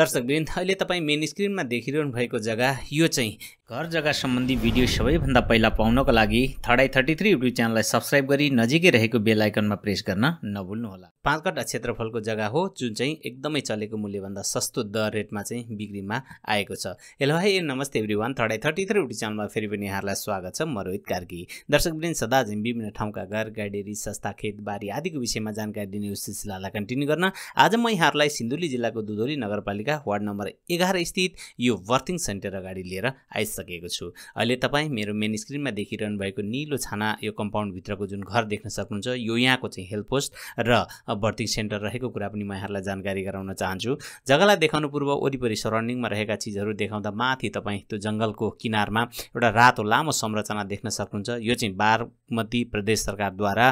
वृन्द अहिले तपाईँ मेन स्क्रिनमा देखिरहनु भएको जग्गा यो चाहिँ घर जग्गा सम्बन्धी भिडियो सबैभन्दा पहिला पाउनको लागि थर्डाई थर्टी थ्री युट्युब च्यानललाई सब्सक्राइब गरी नजिकै रहेको बेल आइकनमा प्रेस गर्न नभुल्नुहोला पाँचकट क्षेत्रफलको जग्गा हो जुन चाहिँ एकदमै चलेको मूल्यभन्दा सस्तो दर रेटमा चाहिँ बिक्रीमा आएको छ हेलो हाई ए नमस्ते everyone third eye thirty three उटी च्यानलमा फेरि पनि यहाँलाई स्वागत छ म रोहित कार्की दर्शकवृन्द सदा झन् विभिन्न ठाउँका घर गाडेरी संस्था खेतबारी आदिको विषयमा जानकारी दिने यो सिलसिलालाई कन्टिन्यू गर्न आज म यहाँहरूलाई सिन्धुली जिल्लाको दुधोली नगरपालिका वार्ड नम्बर एघार स्थित यो वर्थिङ सेन्टर अगाडि लिएर आइसकेको छु अहिले तपाईँ मेरो मेन स्क्रिनमा देखिरहनु भएको निलो छाना यो कम्पाउन्डभित्रको जुन घर देख्न सक्नुहुन्छ यो यहाँको चाहिँ हेल्प पोस्ट र बर्थिङ सेन्टर रहेको कुरा पनि म यहाँहरूलाई जानकारी गराउन चाहन्छु जग्गालाई देखाउनु पूर्व वरिपरि सराउन्डिङमा रहेका चिजहरू देखाउँदा माथि तपाईँ त्यो जङ्गलको किनारमा एउटा रातो लामो संरचना देख्न सक्नुहुन्छ यो चाहिँ बागमती प्रदेश सरकारद्वारा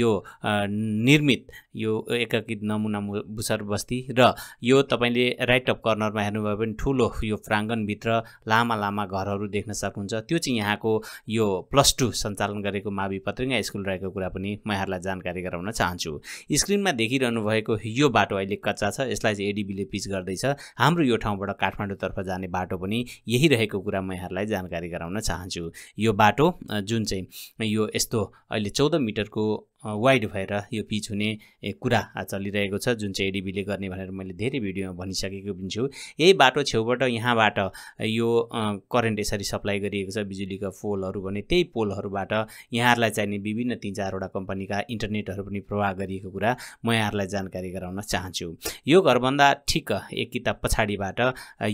यो निर्मित यो एकीकृत नमुना बुसर बस्ती र यो तपाईँले राइट अफ कर्नरमा हेर्नुभयो भने ठुलो यो प्राङ्गणभित्र लामा लामा घरहरू देख्न सक्नुहुन्छ त्यो चाहिँ यहाँको यो प्लस टू सञ्चालन गरेको मावि पत्रिङ्गा स्कुल रहेको कुरा पनि म यहाँहरूलाई जानकारी गराउन चाहन्छु स्क्रिन स्क्रिनमा देखिरहनु भएको यो बाटो अहिले कच्चा छ यसलाई चाहिँ एडिबीले पिच गर्दैछ हाम्रो यो ठाउँबाट काठमाडौँतर्फ जाने बाटो पनि यही रहेको कुरा म यहाँहरूलाई जानकारी गराउन चाहन्छु यो बाटो जुन चाहिँ यो यस्तो अहिले चौध मिटरको वाइड भएर यो पिच हुने कुरा चलिरहेको छ जुन चाहिँ एडिबीले गर्ने भनेर मैले धेरै भिडियोमा भनिसकेको पनि छु यही बाटो छेउबाट यहाँबाट यो करेन्ट यसरी सप्लाई गरिएको छ बिजुलीका पोलहरू भने त्यही पोलहरूबाट यहाँहरूलाई चाहिने विभिन्न तिन चारवटा कम्पनीका इन्टरनेटहरू पनि प्रवाह गरिएको कुरा म यहाँहरूलाई जानकारी गराउन चाहन्छु यो घरभन्दा ठिक एक किताब पछाडिबाट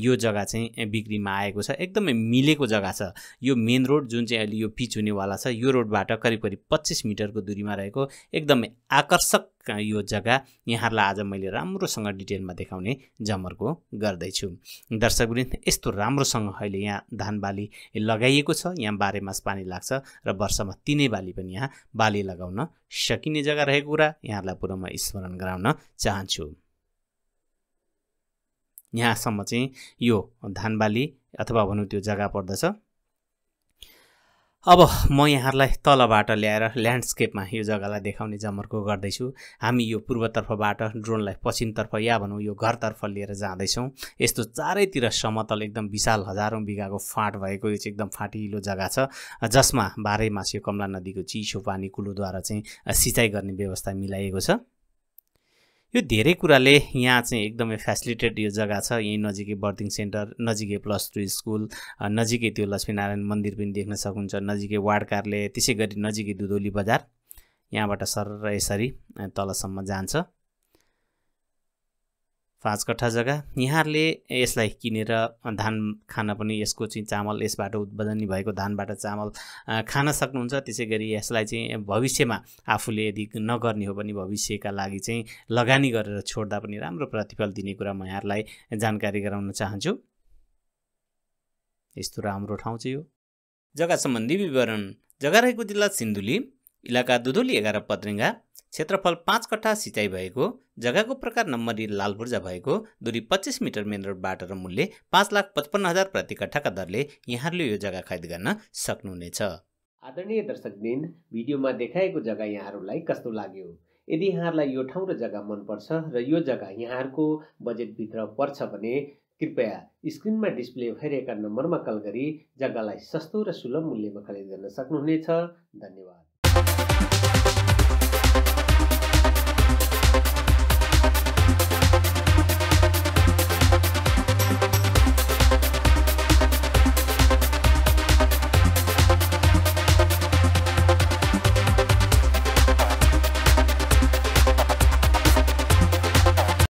यो जग्गा चाहिँ बिक्रीमा आएको छ एकदमै मिलेको जग्गा छ यो मेन रोड जुन चाहिँ अहिले यो पिच हुनेवाला छ यो रोडबाट करिब करिब पच्चिस मिटरको दुरीमा रहेको भएको एकदमै आकर्षक यो जग्गा यहाँहरूलाई आज मैले राम्रोसँग डिटेलमा देखाउने जमर्को गर्दैछु दर्शकवृन्द यस्तो राम्रोसँग अहिले यहाँ धान बाली लगाइएको छ यहाँ बाह्र मास पानी लाग्छ र वर्षमा तिनै बाली पनि यहाँ बाली लगाउन सकिने जग्गा रहेको कुरा यहाँहरूलाई पुनः म स्मरण गराउन चाहन्छु यहाँसम्म चाहिँ यो धान बाली अथवा भनौँ त्यो जग्गा पर्दछ अब म यहाँहरूलाई तलबाट ल्याएर ल्यान्डस्केपमा यो जग्गालाई देखाउने जमर्को गर्दैछु हामी यो पूर्वतर्फबाट ड्रोनलाई पश्चिमतर्फ या भनौँ यो घरतर्फ लिएर जाँदैछौँ यस्तो चारैतिर समतल एकदम विशाल हजारौँ बिघाको फाँट भएको यो चाहिँ एकदम फाटिलो जग्गा छ जसमा बाह्रै मासियो कमला नदीको चिसो पानी कुलोद्वारा चाहिँ सिँचाइ गर्ने व्यवस्था मिलाइएको छ यो धेरै कुराले यहाँ चाहिँ एकदमै फेसिलिटेड यो जग्गा छ यहीँ नजिकै बर्थिङ सेन्टर नजिकै प्लस टू स्कुल नजिकै त्यो लक्ष्मीनारायण मन्दिर पनि देख्न सक्नुहुन्छ नजिकै वार्ड कार्यालय त्यसै गरी नजिकै दुधौली बजार यहाँबाट सर यसरी तलसम्म जान्छ पाँच कट्ठा जग्गा यहाँहरूले यसलाई किनेर धान खान पनि यसको चाहिँ चामल यसबाट उत्पादनी भएको धानबाट चामल खान सक्नुहुन्छ त्यसै गरी यसलाई चाहिँ भविष्यमा आफूले यदि नगर्ने हो भने भविष्यका लागि चाहिँ लगानी गरेर छोड्दा पनि राम्रो प्रतिफल दिने कुरा म यहाँहरूलाई जानकारी गराउन चाहन्छु यस्तो राम्रो ठाउँ चाहिँ यो जग्गा सम्बन्धी विवरण जग्गा रहेको जिल्ला सिन्धुली इलाका दुधोली एघार पत्रिङ्गा क्षेत्रफल पाँच कट्ठा सिँचाइ भएको जग्गाको प्रकार नम्बरी लालबुर्जा भएको दूरी पच्चिस मिटर मेन रोडबाट र मूल्य पाँच लाख पचपन्न हजार प्रति कट्ठाका दरले यहाँहरूले यो जग्गा खरिद गर्न सक्नुहुनेछ आदरणीय दर्शक दिन भिडियोमा देखाएको जग्गा यहाँहरूलाई कस्तो लाग्यो यदि यहाँहरूलाई यो ठाउँ र जग्गा मनपर्छ र यो जग्गा यहाँहरूको बजेटभित्र पर्छ भने कृपया स्क्रिनमा डिस्प्ले भइरहेका नम्बरमा कल गरी जग्गालाई सस्तो र सुलभ मूल्यमा खरिद गर्न सक्नुहुनेछ धन्यवाद